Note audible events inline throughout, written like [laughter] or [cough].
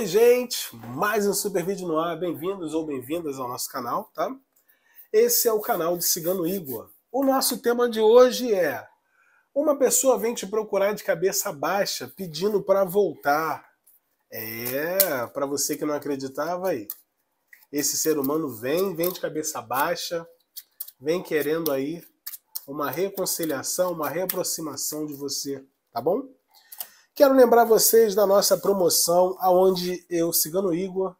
Oi, gente! Mais um super vídeo no ar. Bem-vindos ou bem-vindas ao nosso canal, tá? Esse é o canal de Cigano Igua. O nosso tema de hoje é: uma pessoa vem te procurar de cabeça baixa pedindo para voltar. É, para você que não acreditava aí. Esse ser humano vem, vem de cabeça baixa, vem querendo aí uma reconciliação, uma reaproximação de você, tá bom? Quero lembrar vocês da nossa promoção, aonde eu, Cigano Igor,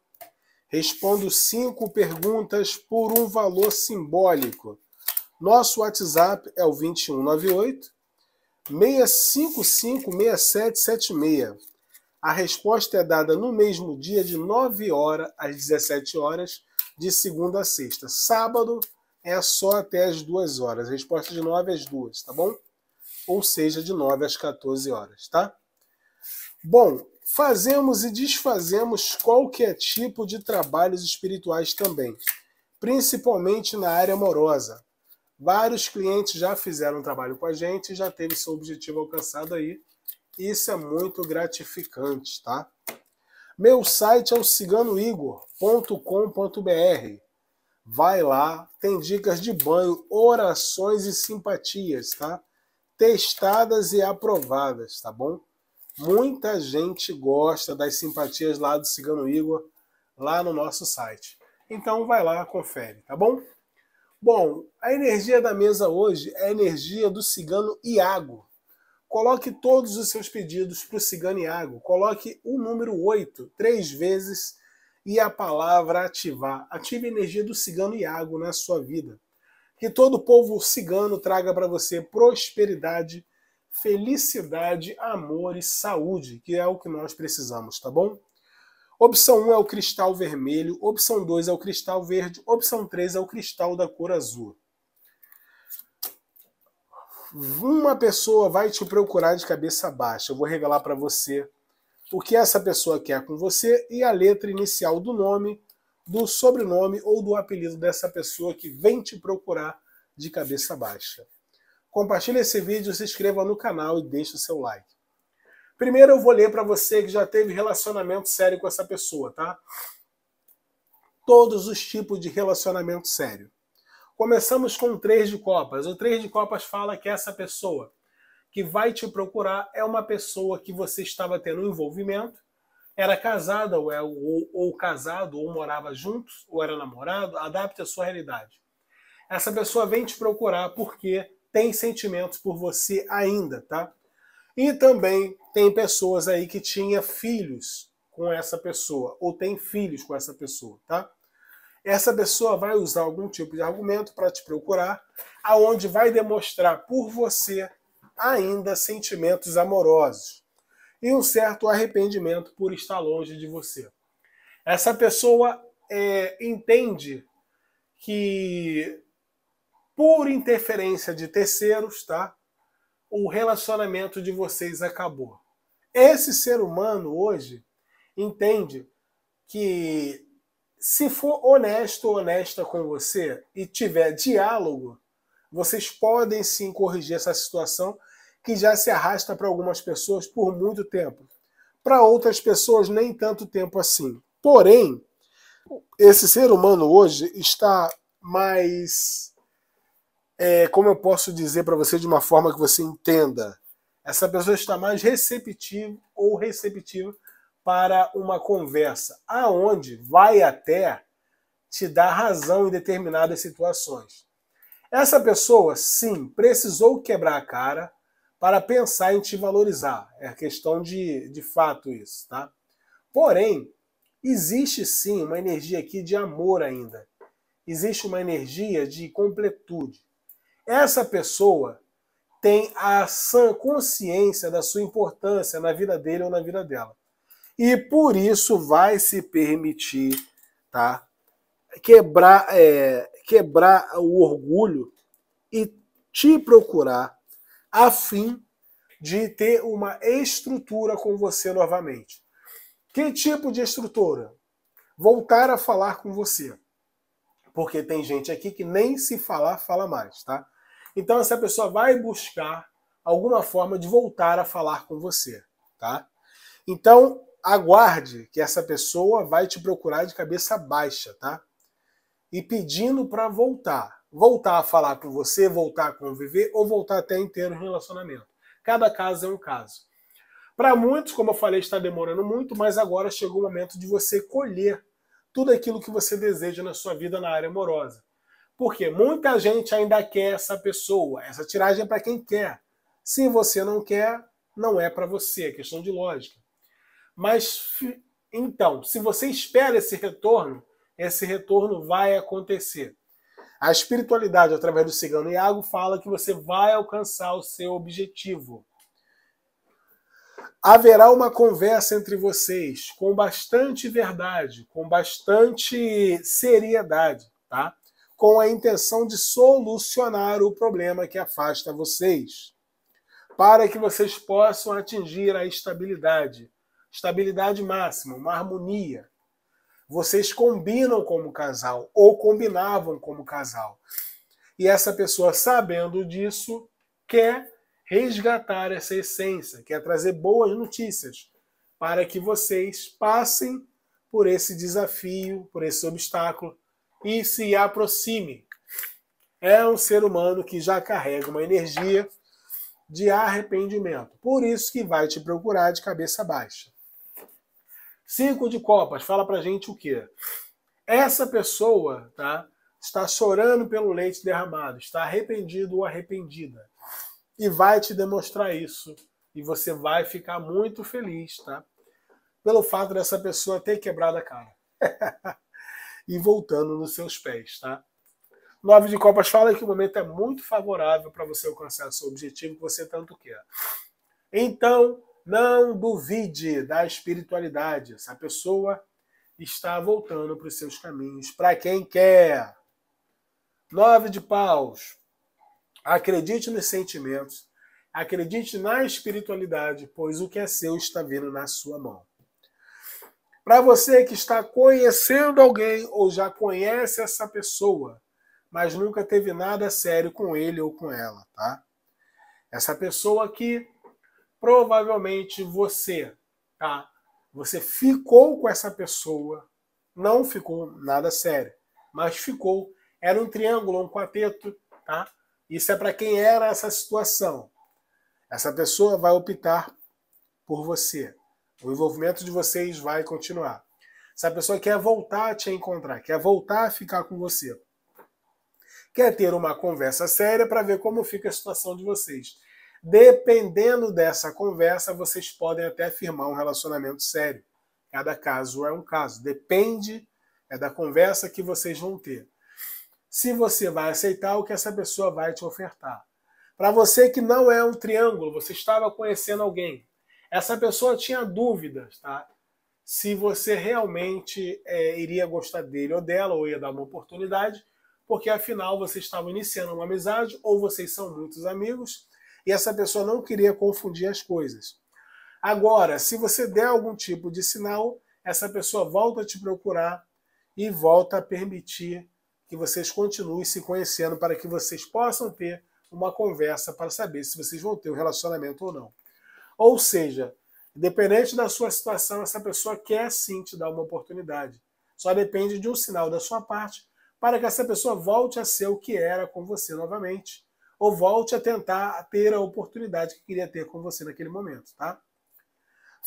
respondo cinco perguntas por um valor simbólico. Nosso WhatsApp é o 2198 655 6776. A resposta é dada no mesmo dia, de 9 horas às 17 horas, de segunda a sexta. Sábado é só até as 2 horas. A resposta é de 9 às 2, tá bom? Ou seja, de 9 às 14 horas, tá? Bom, fazemos e desfazemos qualquer tipo de trabalhos espirituais também, principalmente na área amorosa. Vários clientes já fizeram trabalho com a gente, já teve seu objetivo alcançado aí. Isso é muito gratificante, tá? Meu site é o ciganoigor.com.br. Vai lá, tem dicas de banho, orações e simpatias, tá? Testadas e aprovadas, tá bom? Muita gente gosta das simpatias lá do Cigano Igor, lá no nosso site. Então vai lá, confere, tá bom? Bom, a energia da mesa hoje é a energia do cigano Iago. Coloque todos os seus pedidos para o cigano Iago. Coloque o número 8 três vezes e a palavra ativar. Ative a energia do cigano Iago na sua vida. Que todo o povo cigano traga para você prosperidade, felicidade, amor e saúde, que é o que nós precisamos, tá bom? Opção 1 é o cristal vermelho, opção 2 é o cristal verde, opção 3 é o cristal da cor azul. Uma pessoa vai te procurar de cabeça baixa. Eu vou revelar para você o que essa pessoa quer com você e a letra inicial do nome, do sobrenome ou do apelido dessa pessoa que vem te procurar de cabeça baixa compartilhe esse vídeo, se inscreva no canal e deixe o seu like. Primeiro eu vou ler para você que já teve relacionamento sério com essa pessoa, tá? Todos os tipos de relacionamento sério. Começamos com o Três de copas. O três de copas fala que essa pessoa que vai te procurar é uma pessoa que você estava tendo um envolvimento, era casada ou, é, ou, ou casado, ou morava juntos, ou era namorado, adapte a sua realidade. Essa pessoa vem te procurar porque tem sentimentos por você ainda, tá? E também tem pessoas aí que tinha filhos com essa pessoa, ou tem filhos com essa pessoa, tá? Essa pessoa vai usar algum tipo de argumento para te procurar, aonde vai demonstrar por você ainda sentimentos amorosos e um certo arrependimento por estar longe de você. Essa pessoa é, entende que por interferência de terceiros, tá? O relacionamento de vocês acabou. Esse ser humano hoje entende que se for honesto ou honesta com você e tiver diálogo, vocês podem sim corrigir essa situação que já se arrasta para algumas pessoas por muito tempo. Para outras pessoas, nem tanto tempo assim. Porém, esse ser humano hoje está mais é, como eu posso dizer para você de uma forma que você entenda? Essa pessoa está mais receptiva ou receptiva para uma conversa, aonde vai até te dar razão em determinadas situações. Essa pessoa, sim, precisou quebrar a cara para pensar em te valorizar. É questão de, de fato isso, tá? Porém, existe sim uma energia aqui de amor ainda. Existe uma energia de completude. Essa pessoa tem a sã consciência da sua importância na vida dele ou na vida dela. E por isso vai se permitir, tá? Quebrar, é, quebrar o orgulho e te procurar a fim de ter uma estrutura com você novamente. Que tipo de estrutura? Voltar a falar com você. Porque tem gente aqui que nem se falar, fala mais, tá? Então essa pessoa vai buscar alguma forma de voltar a falar com você, tá? Então aguarde que essa pessoa vai te procurar de cabeça baixa, tá? E pedindo para voltar, voltar a falar com você, voltar a conviver ou voltar até inteiro o relacionamento. Cada caso é um caso. Para muitos, como eu falei, está demorando muito, mas agora chegou o momento de você colher tudo aquilo que você deseja na sua vida na área amorosa. Porque muita gente ainda quer essa pessoa. Essa tiragem é para quem quer. Se você não quer, não é para você. É questão de lógica. Mas então, se você espera esse retorno, esse retorno vai acontecer. A espiritualidade, através do cigano Iago, fala que você vai alcançar o seu objetivo. Haverá uma conversa entre vocês com bastante verdade, com bastante seriedade, tá? com a intenção de solucionar o problema que afasta vocês, para que vocês possam atingir a estabilidade, estabilidade máxima, uma harmonia. Vocês combinam como casal ou combinavam como casal. E essa pessoa, sabendo disso, quer resgatar essa essência, quer trazer boas notícias para que vocês passem por esse desafio, por esse obstáculo e se aproxime. É um ser humano que já carrega uma energia de arrependimento. Por isso que vai te procurar de cabeça baixa. Cinco de copas fala pra gente o quê? Essa pessoa, tá? Está chorando pelo leite derramado, está arrependido ou arrependida. E vai te demonstrar isso. E você vai ficar muito feliz, tá? Pelo fato dessa pessoa ter quebrado a cara. [laughs] e voltando nos seus pés, tá? Nove de Copas fala que o momento é muito favorável para você alcançar seu objetivo que você tanto quer. Então, não duvide da espiritualidade. Essa pessoa está voltando para os seus caminhos, para quem quer. Nove de paus. Acredite nos sentimentos, acredite na espiritualidade, pois o que é seu está vindo na sua mão. Para você que está conhecendo alguém ou já conhece essa pessoa, mas nunca teve nada sério com ele ou com ela, tá? Essa pessoa aqui, provavelmente você, tá? Você ficou com essa pessoa, não ficou nada sério, mas ficou. Era um triângulo, um quarteto, tá? Isso é para quem era essa situação. Essa pessoa vai optar por você. O envolvimento de vocês vai continuar. Se a pessoa quer voltar a te encontrar, quer voltar a ficar com você, quer ter uma conversa séria para ver como fica a situação de vocês. Dependendo dessa conversa, vocês podem até firmar um relacionamento sério. Cada caso é um caso. Depende é da conversa que vocês vão ter. Se você vai aceitar o que essa pessoa vai te ofertar. Para você que não é um triângulo, você estava conhecendo alguém, essa pessoa tinha dúvidas, tá? Se você realmente é, iria gostar dele ou dela, ou ia dar uma oportunidade, porque afinal você estava iniciando uma amizade, ou vocês são muitos amigos, e essa pessoa não queria confundir as coisas. Agora, se você der algum tipo de sinal, essa pessoa volta a te procurar e volta a permitir que vocês continuem se conhecendo para que vocês possam ter uma conversa para saber se vocês vão ter um relacionamento ou não. Ou seja, independente da sua situação, essa pessoa quer sim te dar uma oportunidade. Só depende de um sinal da sua parte para que essa pessoa volte a ser o que era com você novamente, ou volte a tentar ter a oportunidade que queria ter com você naquele momento, tá?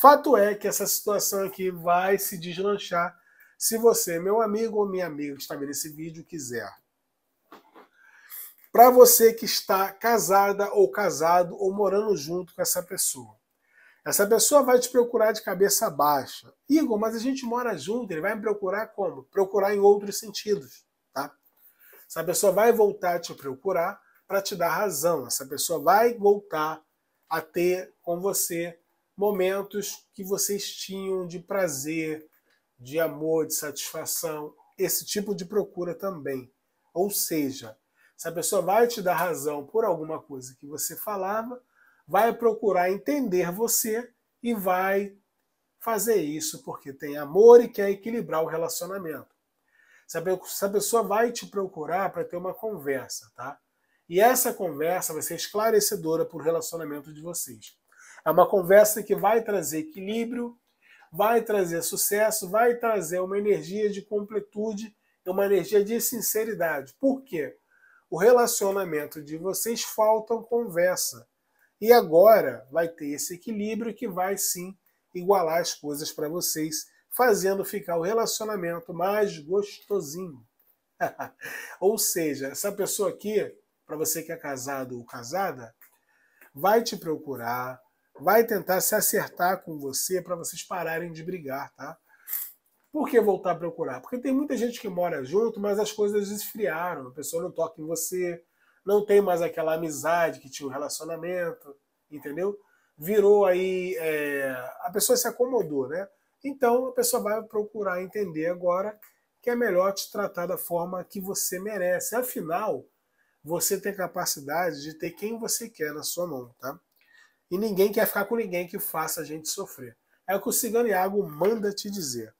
Fato é que essa situação aqui vai se deslanchar se você, meu amigo ou minha amiga que está vendo esse vídeo, quiser. Para você que está casada ou casado ou morando junto com essa pessoa. Essa pessoa vai te procurar de cabeça baixa. Igor, mas a gente mora junto, ele vai me procurar como? Procurar em outros sentidos, tá? Essa pessoa vai voltar a te procurar para te dar razão. Essa pessoa vai voltar a ter com você momentos que vocês tinham de prazer, de amor, de satisfação, esse tipo de procura também. Ou seja, essa pessoa vai te dar razão por alguma coisa que você falava, vai procurar entender você e vai fazer isso porque tem amor e quer equilibrar o relacionamento. Se a pessoa vai te procurar para ter uma conversa, tá? E essa conversa vai ser esclarecedora para o relacionamento de vocês. É uma conversa que vai trazer equilíbrio, vai trazer sucesso, vai trazer uma energia de completude e uma energia de sinceridade. Por quê? O relacionamento de vocês faltam conversa. E agora vai ter esse equilíbrio que vai sim igualar as coisas para vocês, fazendo ficar o relacionamento mais gostosinho. [laughs] ou seja, essa pessoa aqui, para você que é casado ou casada, vai te procurar, vai tentar se acertar com você para vocês pararem de brigar, tá? Por que voltar a procurar? Porque tem muita gente que mora junto, mas as coisas esfriaram, a pessoa não toca em você, não tem mais aquela amizade que tinha o um relacionamento, entendeu? Virou aí. É, a pessoa se acomodou, né? Então a pessoa vai procurar entender agora que é melhor te tratar da forma que você merece. Afinal, você tem capacidade de ter quem você quer na sua mão, tá? E ninguém quer ficar com ninguém que faça a gente sofrer. É o que o Cigano Iago manda te dizer.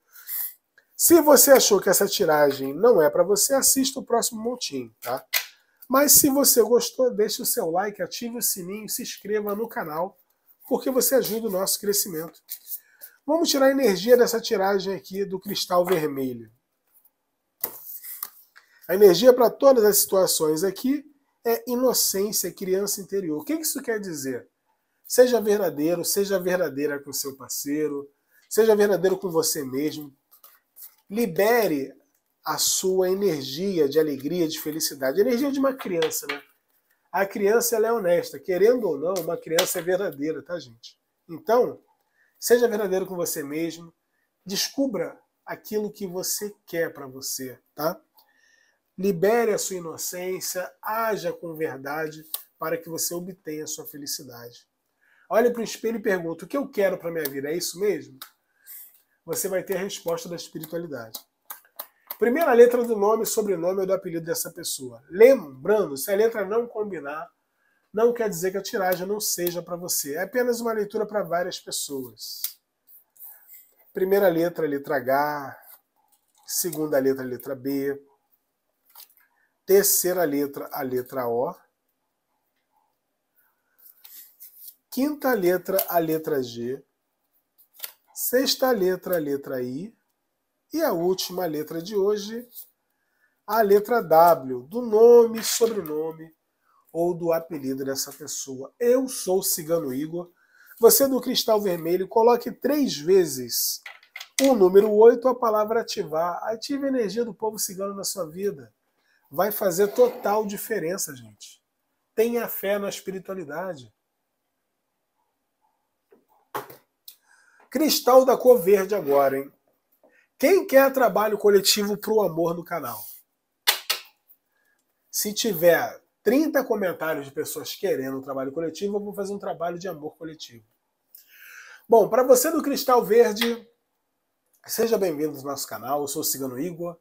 Se você achou que essa tiragem não é para você, assista o próximo montinho, tá? Mas se você gostou, deixe o seu like, ative o sininho, se inscreva no canal, porque você ajuda o nosso crescimento. Vamos tirar a energia dessa tiragem aqui do cristal vermelho. A energia para todas as situações aqui é inocência, criança interior. O que isso quer dizer? Seja verdadeiro, seja verdadeira com seu parceiro, seja verdadeiro com você mesmo. Libere a sua energia de alegria, de felicidade. energia de uma criança, né? A criança ela é honesta, querendo ou não, uma criança é verdadeira, tá, gente? Então, seja verdadeiro com você mesmo, descubra aquilo que você quer para você, tá? Libere a sua inocência, haja com verdade para que você obtenha a sua felicidade. Olhe para o espelho e pergunta: o que eu quero para minha vida? É isso mesmo? Você vai ter a resposta da espiritualidade. Primeira letra do nome, sobrenome ou do apelido dessa pessoa. Lembrando, se a letra não combinar, não quer dizer que a tiragem não seja para você. É apenas uma leitura para várias pessoas. Primeira letra, letra H. Segunda letra, letra B. Terceira letra, a letra O. Quinta letra, a letra G. Sexta letra, a letra I e a última letra de hoje, a letra W, do nome, sobrenome ou do apelido dessa pessoa. Eu sou Cigano Igor. Você é do cristal vermelho, coloque três vezes o número 8, a palavra ativar. Ative a energia do povo cigano na sua vida. Vai fazer total diferença, gente. Tenha fé na espiritualidade. Cristal da cor verde agora, hein? Quem quer trabalho coletivo para o amor no canal? Se tiver 30 comentários de pessoas querendo um trabalho coletivo, eu vou fazer um trabalho de amor coletivo. Bom, para você do Cristal Verde, seja bem-vindo ao nosso canal. Eu sou o Cigano Igor.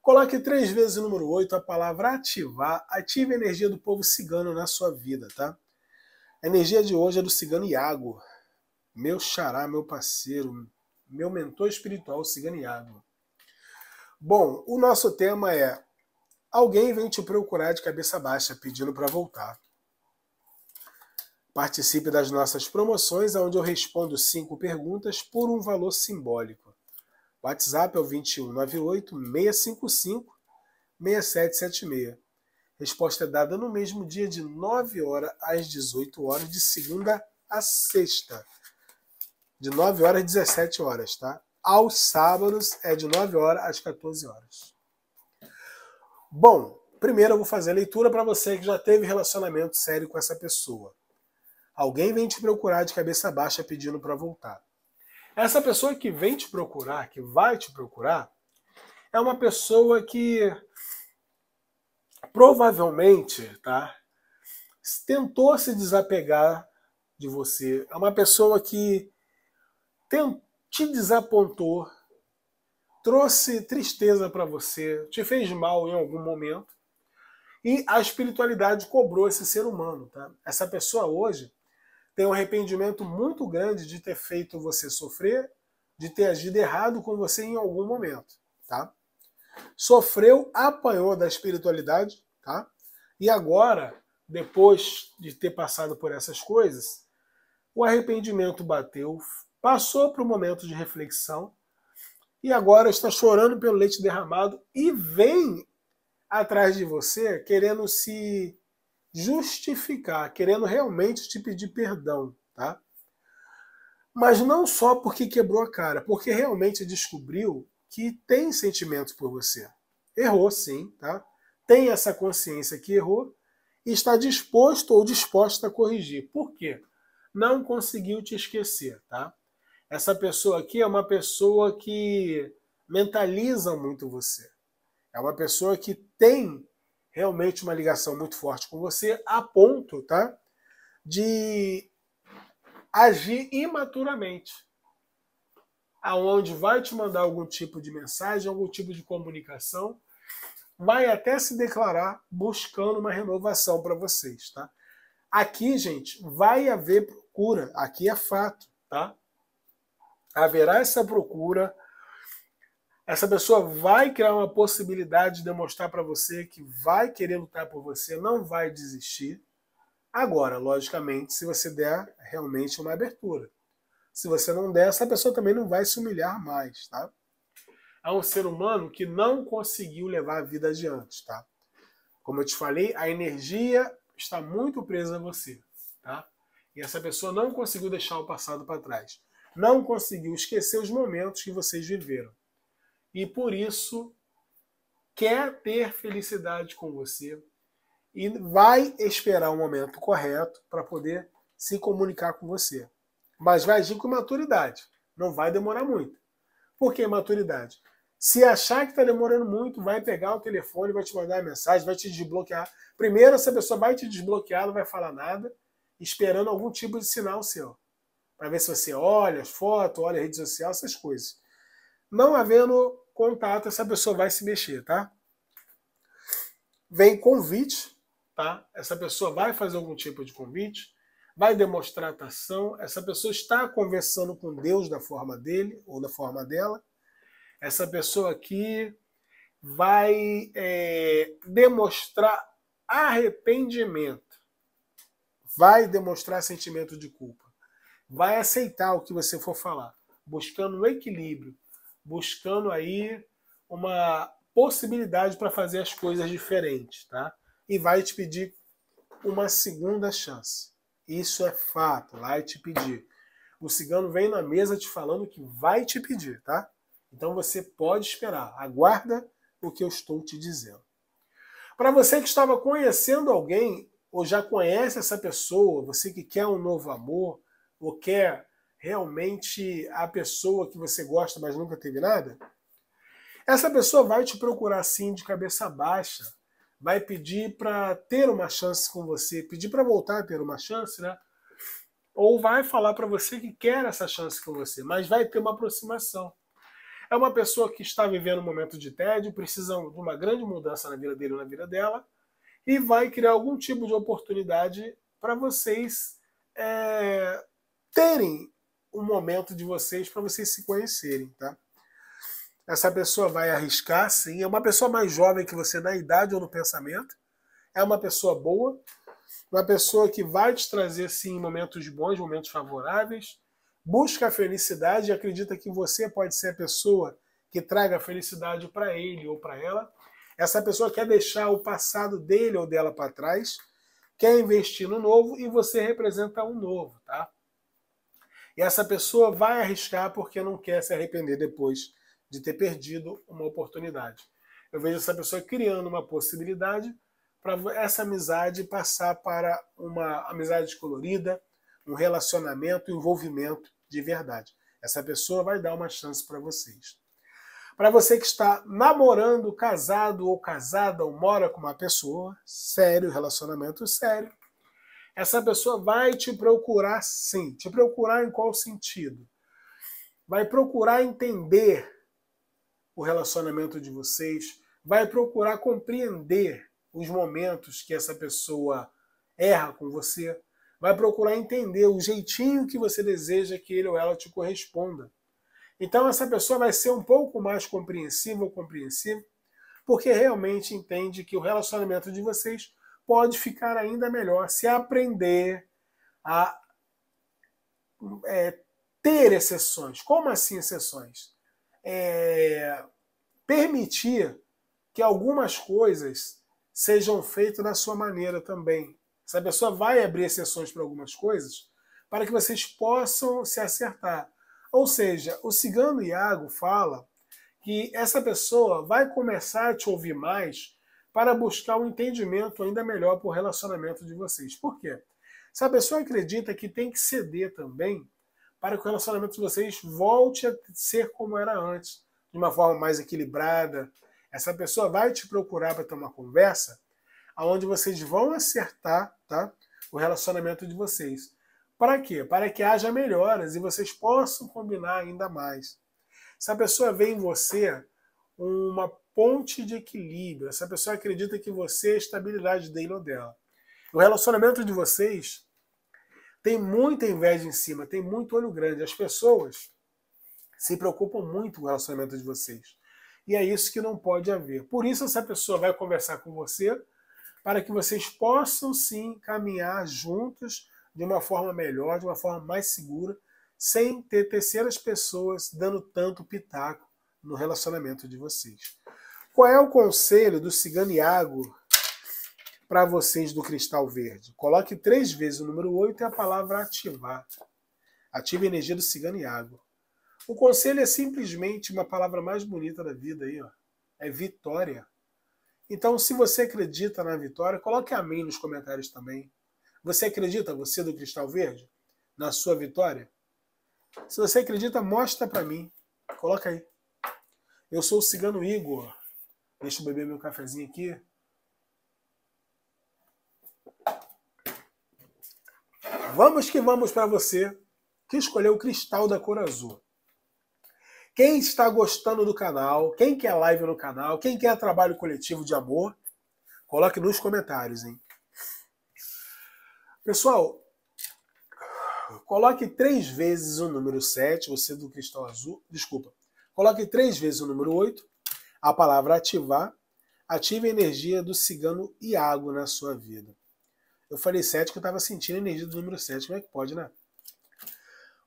Coloque três vezes o número 8, a palavra ativar. Ative a energia do povo cigano na sua vida, tá? A energia de hoje é do cigano Iago, meu xará, meu parceiro, meu mentor espiritual Ciganiago. Bom, o nosso tema é: alguém vem te procurar de cabeça baixa pedindo para voltar. Participe das nossas promoções, onde eu respondo cinco perguntas por um valor simbólico. WhatsApp é o 2198 655 6776. Resposta é dada no mesmo dia de 9 horas às 18 horas, de segunda a sexta de 9 horas às 17 horas, tá? Aos sábados é de 9 horas às 14 horas. Bom, primeiro eu vou fazer a leitura para você que já teve relacionamento sério com essa pessoa. Alguém vem te procurar de cabeça baixa pedindo para voltar. Essa pessoa que vem te procurar, que vai te procurar, é uma pessoa que provavelmente, tá? Tentou se desapegar de você. É uma pessoa que te desapontou, trouxe tristeza para você, te fez mal em algum momento, e a espiritualidade cobrou esse ser humano. Tá? Essa pessoa hoje tem um arrependimento muito grande de ter feito você sofrer, de ter agido errado com você em algum momento. Tá? Sofreu, apanhou da espiritualidade, tá? e agora, depois de ter passado por essas coisas, o arrependimento bateu, passou para um momento de reflexão e agora está chorando pelo leite derramado e vem atrás de você querendo se justificar, querendo realmente te pedir perdão, tá? Mas não só porque quebrou a cara, porque realmente descobriu que tem sentimentos por você. Errou sim, tá? Tem essa consciência que errou e está disposto ou disposta a corrigir. Por quê? Não conseguiu te esquecer, tá? Essa pessoa aqui é uma pessoa que mentaliza muito você. É uma pessoa que tem realmente uma ligação muito forte com você, a ponto tá, de agir imaturamente. Aonde vai te mandar algum tipo de mensagem, algum tipo de comunicação, vai até se declarar buscando uma renovação para vocês, tá? Aqui, gente, vai haver procura, aqui é fato, tá? haverá essa procura, essa pessoa vai criar uma possibilidade de demonstrar para você que vai querer lutar por você, não vai desistir. Agora, logicamente, se você der realmente uma abertura. Se você não der, essa pessoa também não vai se humilhar mais, tá? É um ser humano que não conseguiu levar a vida adiante, tá? Como eu te falei, a energia está muito presa a você, tá? E essa pessoa não conseguiu deixar o passado para trás não conseguiu esquecer os momentos que vocês viveram. E por isso quer ter felicidade com você e vai esperar o momento correto para poder se comunicar com você. Mas vai agir com maturidade, não vai demorar muito. Por que maturidade? Se achar que está demorando muito, vai pegar o telefone, vai te mandar mensagem, vai te desbloquear. Primeiro, essa pessoa vai te desbloquear, não vai falar nada, esperando algum tipo de sinal seu para ver se você olha as fotos, olha a rede social, essas coisas. Não havendo contato, essa pessoa vai se mexer, tá? Vem convite, tá? Essa pessoa vai fazer algum tipo de convite, vai demonstrar atração, essa pessoa está conversando com Deus da forma dele ou da forma dela. Essa pessoa aqui vai é, demonstrar arrependimento, vai demonstrar sentimento de culpa vai aceitar o que você for falar, buscando um equilíbrio, buscando aí uma possibilidade para fazer as coisas diferentes, tá? E vai te pedir uma segunda chance. Isso é fato, vai te pedir. O cigano vem na mesa te falando que vai te pedir, tá? Então você pode esperar, aguarda o que eu estou te dizendo. Para você que estava conhecendo alguém ou já conhece essa pessoa, você que quer um novo amor, ou quer realmente a pessoa que você gosta, mas nunca teve nada, essa pessoa vai te procurar sim de cabeça baixa, vai pedir para ter uma chance com você, pedir para voltar a ter uma chance, né? Ou vai falar para você que quer essa chance com você, mas vai ter uma aproximação. É uma pessoa que está vivendo um momento de tédio, precisa de uma grande mudança na vida dele ou na vida dela, e vai criar algum tipo de oportunidade para vocês é, terem um momento de vocês para vocês se conhecerem, tá? Essa pessoa vai arriscar, sim. É uma pessoa mais jovem que você na idade ou no pensamento. É uma pessoa boa, uma pessoa que vai te trazer, sim, momentos bons, momentos favoráveis. Busca a felicidade e acredita que você pode ser a pessoa que traga felicidade para ele ou para ela. Essa pessoa quer deixar o passado dele ou dela para trás, quer investir no novo e você representa um novo, tá? E essa pessoa vai arriscar porque não quer se arrepender depois de ter perdido uma oportunidade. Eu vejo essa pessoa criando uma possibilidade para essa amizade passar para uma amizade colorida, um relacionamento, um envolvimento de verdade. Essa pessoa vai dar uma chance para vocês. Para você que está namorando, casado ou casada ou mora com uma pessoa, sério, relacionamento sério, essa pessoa vai te procurar sim. Te procurar em qual sentido? Vai procurar entender o relacionamento de vocês, vai procurar compreender os momentos que essa pessoa erra com você, vai procurar entender o jeitinho que você deseja que ele ou ela te corresponda. Então essa pessoa vai ser um pouco mais compreensiva ou compreensiva, porque realmente entende que o relacionamento de vocês pode ficar ainda melhor se aprender a é, ter exceções. Como assim exceções? É, permitir que algumas coisas sejam feitas da sua maneira também. Essa pessoa vai abrir exceções para algumas coisas para que vocês possam se acertar. Ou seja, o cigano Iago fala que essa pessoa vai começar a te ouvir mais para buscar um entendimento ainda melhor para o relacionamento de vocês. Por quê? Se a pessoa acredita que tem que ceder também para que o relacionamento de vocês volte a ser como era antes, de uma forma mais equilibrada, essa pessoa vai te procurar para ter uma conversa aonde vocês vão acertar, tá? O relacionamento de vocês. Para quê? Para que haja melhoras e vocês possam combinar ainda mais. Se a pessoa vê em você uma ponte de equilíbrio. Essa pessoa acredita que você é a estabilidade dele ou dela. O relacionamento de vocês tem muita inveja em cima, tem muito olho grande. As pessoas se preocupam muito com o relacionamento de vocês. E é isso que não pode haver. Por isso, essa pessoa vai conversar com você para que vocês possam sim caminhar juntos de uma forma melhor, de uma forma mais segura, sem ter terceiras pessoas dando tanto pitaco no relacionamento de vocês. Qual é o conselho do Cigano Iago para vocês do Cristal Verde? Coloque três vezes o número 8 e a palavra ativar. Ative a energia do Cigano Iago. O conselho é simplesmente uma palavra mais bonita da vida aí, ó. É vitória. Então, se você acredita na vitória, coloque amém nos comentários também. Você acredita, você do Cristal Verde, na sua vitória? Se você acredita, mostra para mim. Coloca aí. Eu sou o Cigano Igor. Deixa eu beber meu cafezinho aqui. Vamos que vamos para você que escolheu o cristal da cor azul. Quem está gostando do canal, quem quer live no canal, quem quer trabalho coletivo de amor, coloque nos comentários, hein? Pessoal, coloque três vezes o número 7, você do cristal azul, desculpa, coloque três vezes o número 8 a palavra ativar ative a energia do cigano Iago na sua vida. Eu falei 7 que eu estava sentindo a energia do número 7. Como é que pode, né?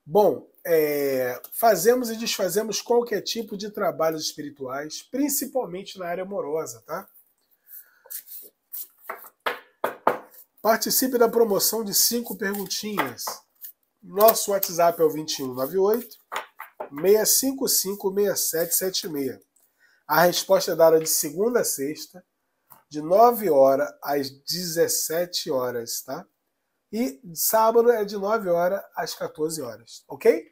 Bom, é, fazemos e desfazemos qualquer tipo de trabalhos espirituais, principalmente na área amorosa, tá? Participe da promoção de cinco perguntinhas. Nosso WhatsApp é o 2198 655 6776. A resposta é dada de segunda a sexta, de 9 horas às 17 horas, tá? E sábado é de 9 horas às 14 horas, ok?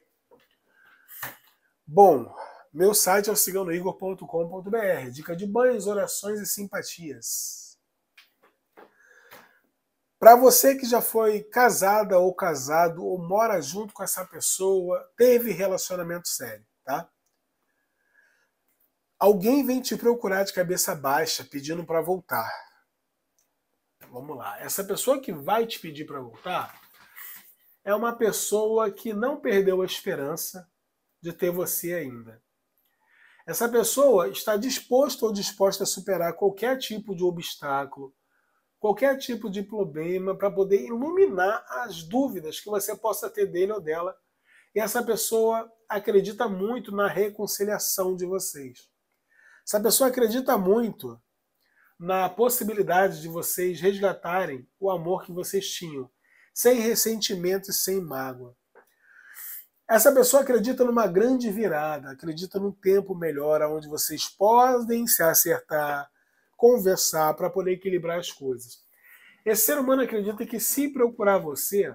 Bom, meu site é o ciganoigor.com.br. Dica de banhos, orações e simpatias. Para você que já foi casada ou casado ou mora junto com essa pessoa, teve relacionamento sério, tá? Alguém vem te procurar de cabeça baixa pedindo para voltar. Vamos lá. Essa pessoa que vai te pedir para voltar é uma pessoa que não perdeu a esperança de ter você ainda. Essa pessoa está disposto ou disposta a superar qualquer tipo de obstáculo, qualquer tipo de problema para poder iluminar as dúvidas que você possa ter dele ou dela. E essa pessoa acredita muito na reconciliação de vocês. Se a pessoa acredita muito na possibilidade de vocês resgatarem o amor que vocês tinham, sem ressentimento e sem mágoa. Essa pessoa acredita numa grande virada, acredita num tempo melhor onde vocês podem se acertar, conversar para poder equilibrar as coisas. Esse ser humano acredita que se procurar você,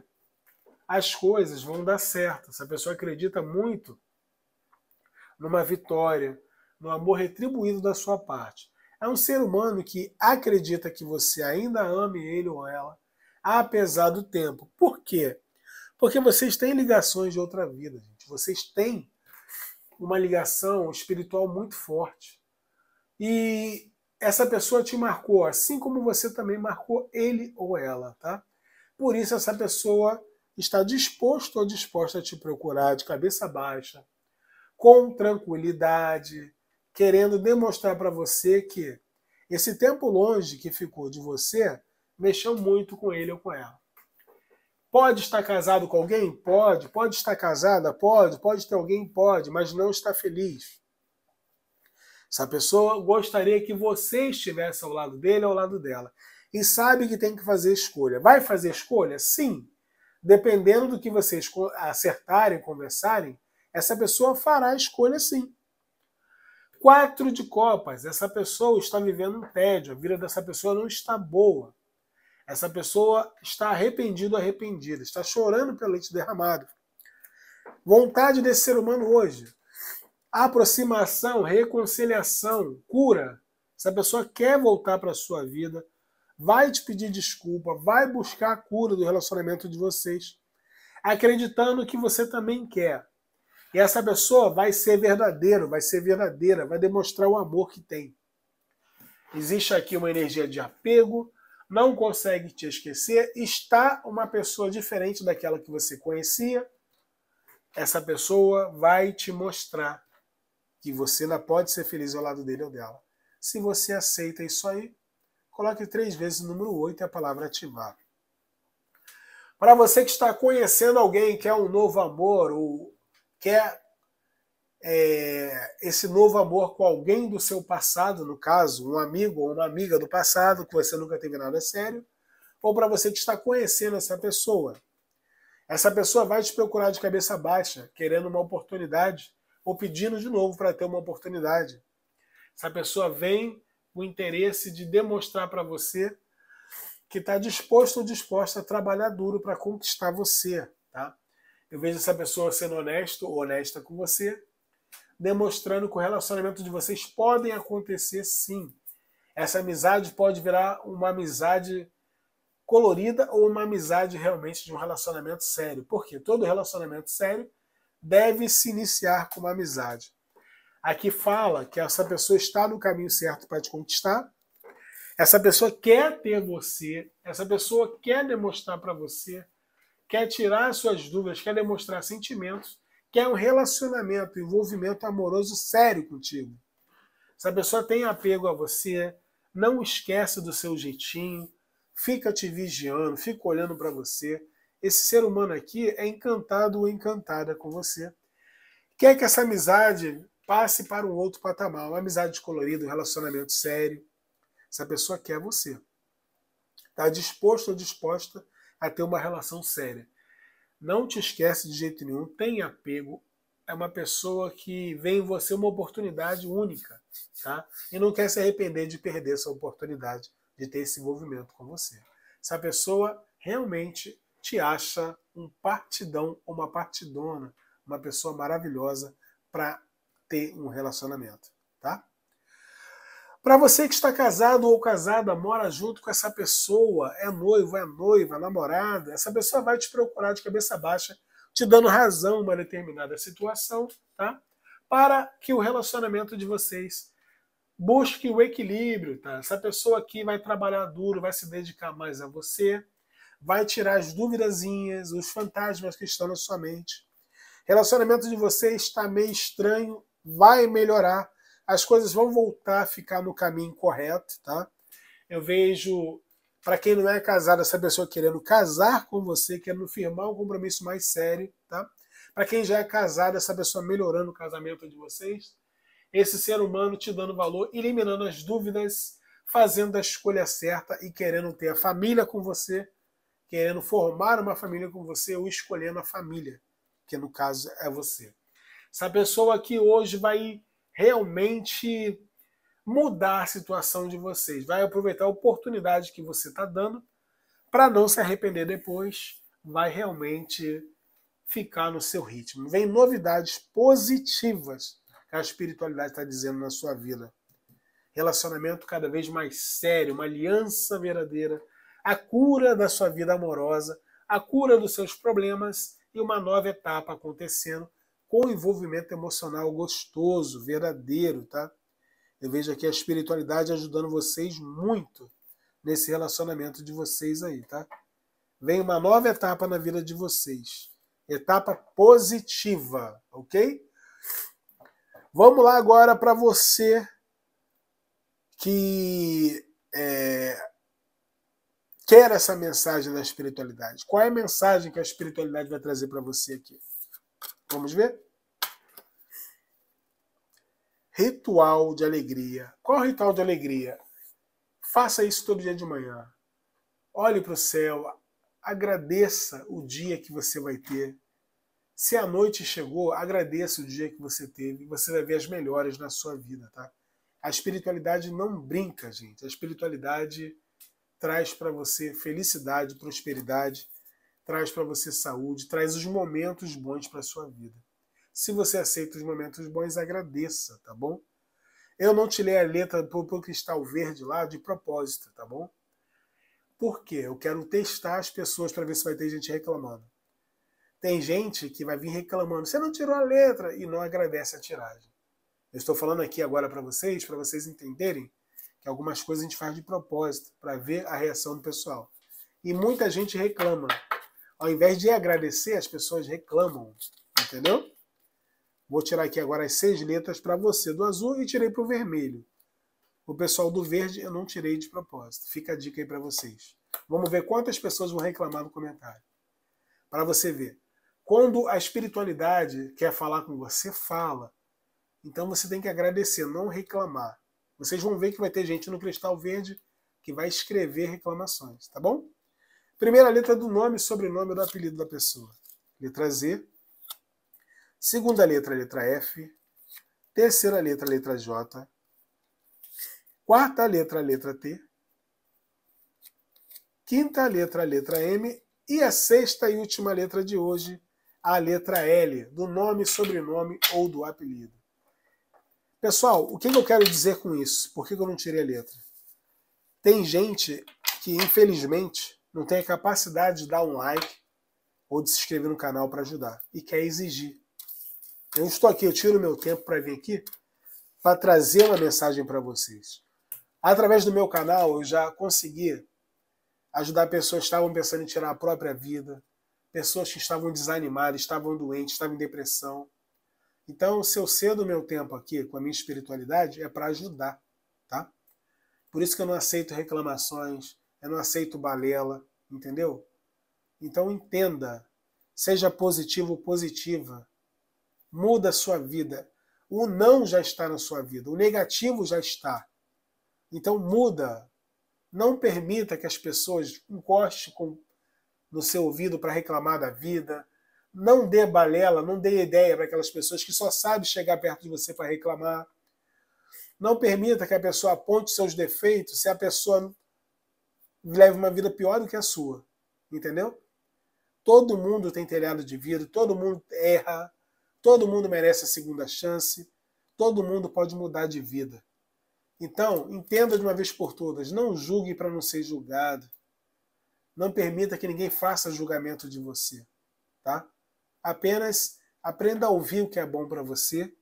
as coisas vão dar certo. Essa pessoa acredita muito numa vitória, no amor retribuído da sua parte. É um ser humano que acredita que você ainda ame ele ou ela, apesar do tempo. Por quê? Porque vocês têm ligações de outra vida, gente. Vocês têm uma ligação espiritual muito forte. E essa pessoa te marcou, assim como você também marcou ele ou ela, tá? Por isso essa pessoa está disposto ou disposta a te procurar de cabeça baixa, com tranquilidade, querendo demonstrar para você que esse tempo longe que ficou de você mexeu muito com ele ou com ela. Pode estar casado com alguém? Pode. Pode estar casada? Pode. Pode ter alguém? Pode. Mas não está feliz. Essa pessoa gostaria que você estivesse ao lado dele ou ao lado dela. E sabe que tem que fazer escolha. Vai fazer escolha? Sim. Dependendo do que vocês acertarem, conversarem, essa pessoa fará a escolha sim quatro de copas. Essa pessoa está vivendo um tédio, a vida dessa pessoa não está boa. Essa pessoa está arrependido, arrependida, está chorando pelo leite derramado. Vontade desse ser humano hoje. Aproximação, reconciliação, cura. Essa pessoa quer voltar para a sua vida, vai te pedir desculpa, vai buscar a cura do relacionamento de vocês, acreditando que você também quer. E essa pessoa vai ser verdadeiro, vai ser verdadeira, vai demonstrar o amor que tem. Existe aqui uma energia de apego, não consegue te esquecer, está uma pessoa diferente daquela que você conhecia. Essa pessoa vai te mostrar que você não pode ser feliz ao lado dele ou dela. Se você aceita isso aí, coloque três vezes o número 8 e a palavra ativar. Para você que está conhecendo alguém que é um novo amor ou quer é, esse novo amor com alguém do seu passado, no caso, um amigo ou uma amiga do passado, que você nunca teve nada sério, ou para você que está conhecendo essa pessoa. Essa pessoa vai te procurar de cabeça baixa, querendo uma oportunidade, ou pedindo de novo para ter uma oportunidade. Essa pessoa vem com o interesse de demonstrar para você que está disposto ou disposta a trabalhar duro para conquistar você, tá? Eu vejo essa pessoa sendo honesto ou honesta com você, demonstrando que o relacionamento de vocês podem acontecer sim. Essa amizade pode virar uma amizade colorida ou uma amizade realmente de um relacionamento sério. Porque todo relacionamento sério deve se iniciar com uma amizade. Aqui fala que essa pessoa está no caminho certo para te conquistar. Essa pessoa quer ter você, essa pessoa quer demonstrar para você quer tirar suas dúvidas, quer demonstrar sentimentos, quer um relacionamento, envolvimento amoroso sério contigo. Se a pessoa tem apego a você, não esquece do seu jeitinho, fica te vigiando, fica olhando para você. Esse ser humano aqui é encantado ou encantada com você. Quer que essa amizade passe para um outro patamar, uma amizade colorida, um relacionamento sério. Essa pessoa quer você. Está disposto ou disposta a ter uma relação séria. Não te esquece de jeito nenhum, tem apego. É uma pessoa que vê em você uma oportunidade única, tá? E não quer se arrepender de perder essa oportunidade de ter esse envolvimento com você. Se a pessoa realmente te acha um partidão ou uma partidona, uma pessoa maravilhosa para ter um relacionamento, tá? Para você que está casado ou casada, mora junto com essa pessoa, é noivo, é noiva, namorada, essa pessoa vai te procurar de cabeça baixa, te dando razão uma determinada situação, tá? Para que o relacionamento de vocês busque o equilíbrio, tá? Essa pessoa aqui vai trabalhar duro, vai se dedicar mais a você, vai tirar as duvidazinhas, os fantasmas que estão na sua mente. Relacionamento de vocês está meio estranho, vai melhorar as coisas vão voltar a ficar no caminho correto, tá? Eu vejo, para quem não é casado, essa pessoa querendo casar com você, querendo firmar um compromisso mais sério, tá? Para quem já é casado, essa pessoa melhorando o casamento de vocês, esse ser humano te dando valor, eliminando as dúvidas, fazendo a escolha certa e querendo ter a família com você, querendo formar uma família com você ou escolhendo a família, que no caso é você. Essa pessoa aqui hoje vai realmente mudar a situação de vocês. Vai aproveitar a oportunidade que você está dando para não se arrepender depois. Vai realmente ficar no seu ritmo. Vem novidades positivas que a espiritualidade está dizendo na sua vida. Relacionamento cada vez mais sério, uma aliança verdadeira, a cura da sua vida amorosa, a cura dos seus problemas e uma nova etapa acontecendo com envolvimento emocional gostoso, verdadeiro, tá? Eu vejo aqui a espiritualidade ajudando vocês muito nesse relacionamento de vocês aí, tá? Vem uma nova etapa na vida de vocês. Etapa positiva, ok? Vamos lá agora para você que é, quer essa mensagem da espiritualidade. Qual é a mensagem que a espiritualidade vai trazer para você aqui? Vamos ver? Ritual de alegria. Qual é o ritual de alegria? Faça isso todo dia de manhã. Olhe para o céu, agradeça o dia que você vai ter. Se a noite chegou, agradeça o dia que você teve. Você vai ver as melhores na sua vida, tá? A espiritualidade não brinca, gente. A espiritualidade traz para você felicidade, prosperidade traz para você saúde, traz os momentos bons para sua vida. Se você aceita os momentos bons, agradeça, tá bom? Eu não te leio a letra pro, cristal verde lá de propósito, tá bom? Por quê? Eu quero testar as pessoas para ver se vai ter gente reclamando. Tem gente que vai vir reclamando, você não tirou a letra e não agradece a tiragem. Eu estou falando aqui agora para vocês, para vocês entenderem que algumas coisas a gente faz de propósito para ver a reação do pessoal. E muita gente reclama, ao invés de agradecer, as pessoas reclamam, entendeu? Vou tirar aqui agora as seis letras para você do azul e tirei para o vermelho. O pessoal do verde eu não tirei de propósito. Fica a dica aí para vocês. Vamos ver quantas pessoas vão reclamar no comentário. Para você ver. Quando a espiritualidade quer falar com você, fala. Então você tem que agradecer, não reclamar. Vocês vão ver que vai ter gente no cristal verde que vai escrever reclamações, tá bom? Primeira letra do nome, sobrenome ou apelido da pessoa. Letra Z. Segunda letra, letra F. Terceira letra, letra J. Quarta letra, letra T. Quinta letra, letra M. E a sexta e última letra de hoje, a letra L, do nome, sobrenome ou do apelido. Pessoal, o que eu quero dizer com isso? Por que eu não tirei a letra? Tem gente que, infelizmente, não tem a capacidade de dar um like ou de se inscrever no canal para ajudar e quer exigir. Eu estou aqui, eu tiro meu tempo para vir aqui para trazer uma mensagem para vocês. Através do meu canal, eu já consegui ajudar pessoas que estavam pensando em tirar a própria vida, pessoas que estavam desanimadas, estavam doentes, estavam em depressão. Então, se eu cedo o meu tempo aqui com a minha espiritualidade, é para ajudar, tá? Por isso que eu não aceito reclamações, eu não aceito balela, entendeu? Então entenda, seja positivo ou positiva, muda a sua vida. O não já está na sua vida, o negativo já está. Então muda. Não permita que as pessoas encostem com, no seu ouvido para reclamar da vida. Não dê balela, não dê ideia para aquelas pessoas que só sabem chegar perto de você para reclamar. Não permita que a pessoa aponte seus defeitos se a pessoa leve uma vida pior do que a sua. Entendeu? Todo mundo tem telhado de vidro, todo mundo erra, todo mundo merece a segunda chance, todo mundo pode mudar de vida. Então, entenda de uma vez por todas, não julgue para não ser julgado. Não permita que ninguém faça julgamento de você, tá? Apenas aprenda a ouvir o que é bom para você,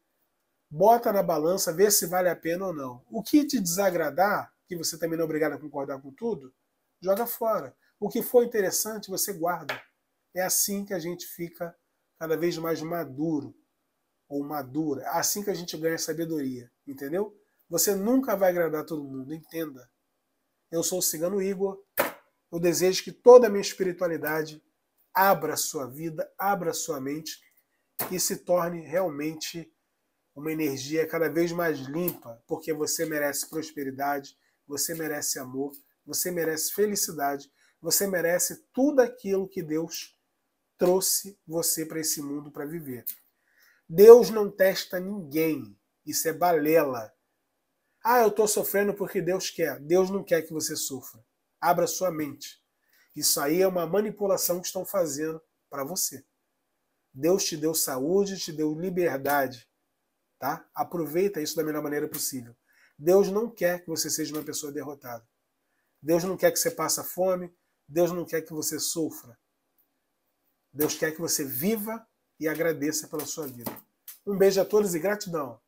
bota na balança, vê se vale a pena ou não. O que te desagradar, que você também não é obrigado a concordar com tudo, joga fora. O que for interessante, você guarda. É assim que a gente fica cada vez mais maduro ou madura. É assim que a gente ganha sabedoria, entendeu? Você nunca vai agradar todo mundo, entenda. Eu sou o Cigano Igor. Eu desejo que toda a minha espiritualidade abra sua vida, abra sua mente e se torne realmente uma energia cada vez mais limpa, porque você merece prosperidade, você merece amor, você merece felicidade, você merece tudo aquilo que Deus trouxe você para esse mundo para viver. Deus não testa ninguém. Isso é balela. Ah, eu estou sofrendo porque Deus quer. Deus não quer que você sofra. Abra sua mente. Isso aí é uma manipulação que estão fazendo para você. Deus te deu saúde, te deu liberdade, tá? Aproveita isso da melhor maneira possível. Deus não quer que você seja uma pessoa derrotada. Deus não quer que você passe fome, Deus não quer que você sofra. Deus quer que você viva e agradeça pela sua vida. Um beijo a todos e gratidão.